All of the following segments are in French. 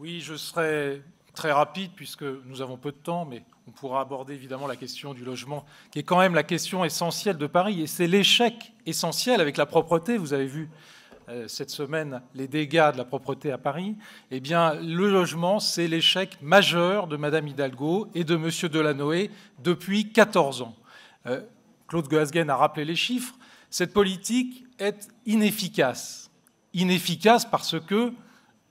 Oui, je serai très rapide puisque nous avons peu de temps, mais on pourra aborder évidemment la question du logement, qui est quand même la question essentielle de Paris. Et c'est l'échec essentiel avec la propreté. Vous avez vu euh, cette semaine les dégâts de la propreté à Paris. Eh bien, le logement, c'est l'échec majeur de Madame Hidalgo et de Monsieur Delanoë depuis 14 ans. Euh, Claude Goasguen a rappelé les chiffres. Cette politique est inefficace. Inefficace parce que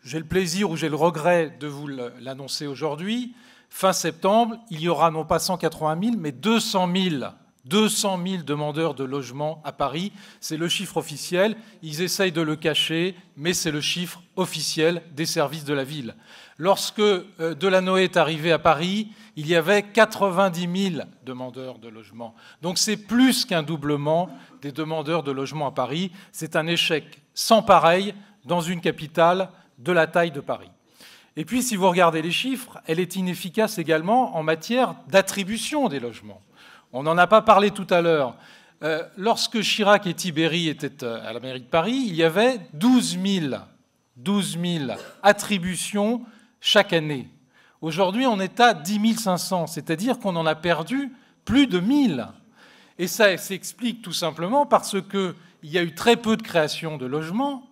j'ai le plaisir ou j'ai le regret de vous l'annoncer aujourd'hui, fin septembre, il y aura non pas 180 000, mais 200 000, demandeurs de logement à Paris. C'est le chiffre officiel. Ils essayent de le cacher, mais c'est le chiffre officiel des services de la ville. Lorsque euh, Delanoë est arrivé à Paris, il y avait 90 000 demandeurs de logement. Donc c'est plus qu'un doublement des demandeurs de logement à Paris. C'est un échec sans pareil dans une capitale de la taille de Paris. Et puis, si vous regardez les chiffres, elle est inefficace également en matière d'attribution des logements. On n'en a pas parlé tout à l'heure. Euh, lorsque Chirac et Tibéri étaient euh, à la mairie de Paris, il y avait 12 000, attributions chaque année. Aujourd'hui, on est à 10 500, c'est-à-dire qu'on en a perdu plus de 1000. Et ça s'explique tout simplement parce qu'il y a eu très peu de création de logements,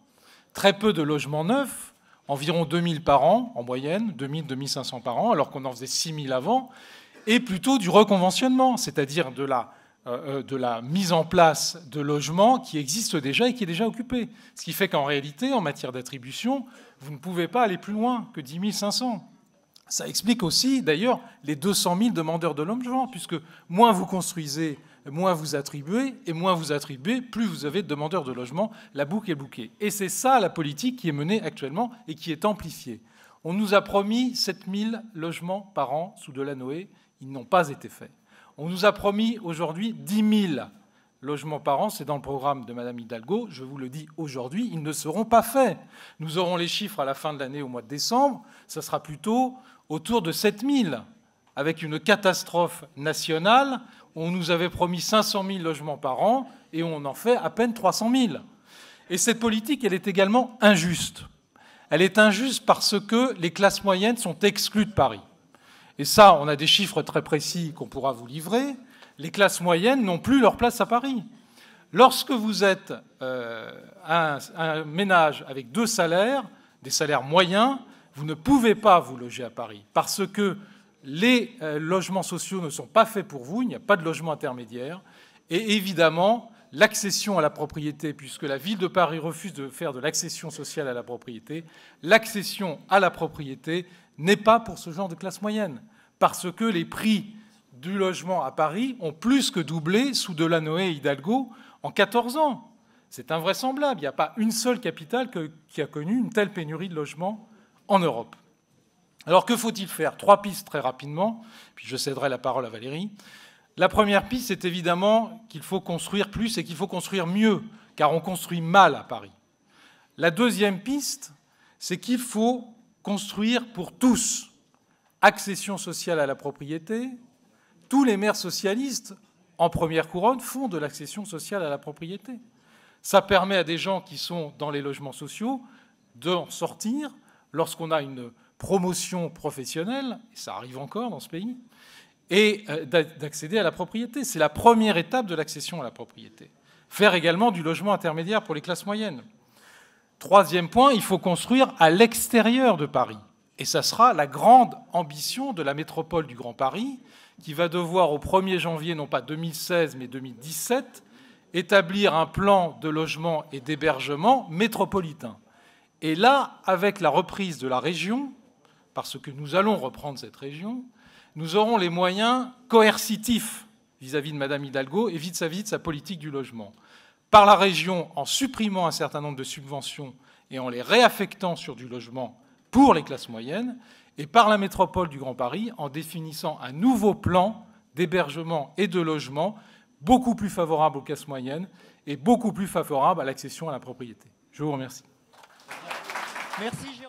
très peu de logements neufs, environ 2000 par an en moyenne, 2000-2500 par an, alors qu'on en faisait 6000 avant, et plutôt du reconventionnement, c'est-à-dire de la, euh, euh, de la mise en place de logements qui existent déjà et qui est déjà occupé. Ce qui fait qu'en réalité, en matière d'attribution, vous ne pouvez pas aller plus loin que 10 500. Ça explique aussi, d'ailleurs, les 200 000 demandeurs de logements, puisque moins vous construisez moins vous attribuez, et moins vous attribuez, plus vous avez de demandeurs de logement, la boucle est bouquée. Et c'est ça la politique qui est menée actuellement et qui est amplifiée. On nous a promis 7000 logements par an sous de Delanoë, ils n'ont pas été faits. On nous a promis aujourd'hui 10 000 logements par an, c'est dans le programme de Madame Hidalgo, je vous le dis aujourd'hui, ils ne seront pas faits. Nous aurons les chiffres à la fin de l'année au mois de décembre, Ce sera plutôt autour de 7000 avec une catastrophe nationale on nous avait promis 500 000 logements par an et on en fait à peine 300 000. Et cette politique, elle est également injuste. Elle est injuste parce que les classes moyennes sont exclues de Paris. Et ça, on a des chiffres très précis qu'on pourra vous livrer. Les classes moyennes n'ont plus leur place à Paris. Lorsque vous êtes euh, un, un ménage avec deux salaires, des salaires moyens, vous ne pouvez pas vous loger à Paris parce que les euh, logements sociaux ne sont pas faits pour vous, il n'y a pas de logement intermédiaire, et évidemment, l'accession à la propriété, puisque la ville de Paris refuse de faire de l'accession sociale à la propriété, l'accession à la propriété n'est pas pour ce genre de classe moyenne, parce que les prix du logement à Paris ont plus que doublé sous Delanoë et Hidalgo en 14 ans. C'est invraisemblable. Il n'y a pas une seule capitale qui a connu une telle pénurie de logements en Europe. Alors que faut-il faire Trois pistes très rapidement, puis je céderai la parole à Valérie. La première piste, c'est évidemment qu'il faut construire plus et qu'il faut construire mieux, car on construit mal à Paris. La deuxième piste, c'est qu'il faut construire pour tous accession sociale à la propriété. Tous les maires socialistes en première couronne font de l'accession sociale à la propriété. Ça permet à des gens qui sont dans les logements sociaux d'en sortir lorsqu'on a une, promotion professionnelle, ça arrive encore dans ce pays, et euh, d'accéder à la propriété. C'est la première étape de l'accession à la propriété. Faire également du logement intermédiaire pour les classes moyennes. Troisième point, il faut construire à l'extérieur de Paris. Et ça sera la grande ambition de la métropole du Grand Paris, qui va devoir au 1er janvier, non pas 2016, mais 2017, établir un plan de logement et d'hébergement métropolitain. Et là, avec la reprise de la région, parce que nous allons reprendre cette région, nous aurons les moyens coercitifs vis-à-vis de Madame Hidalgo et vis-à-vis de sa politique du logement. Par la région, en supprimant un certain nombre de subventions et en les réaffectant sur du logement pour les classes moyennes, et par la métropole du Grand Paris, en définissant un nouveau plan d'hébergement et de logement beaucoup plus favorable aux classes moyennes et beaucoup plus favorable à l'accession à la propriété. Je vous remercie. Merci.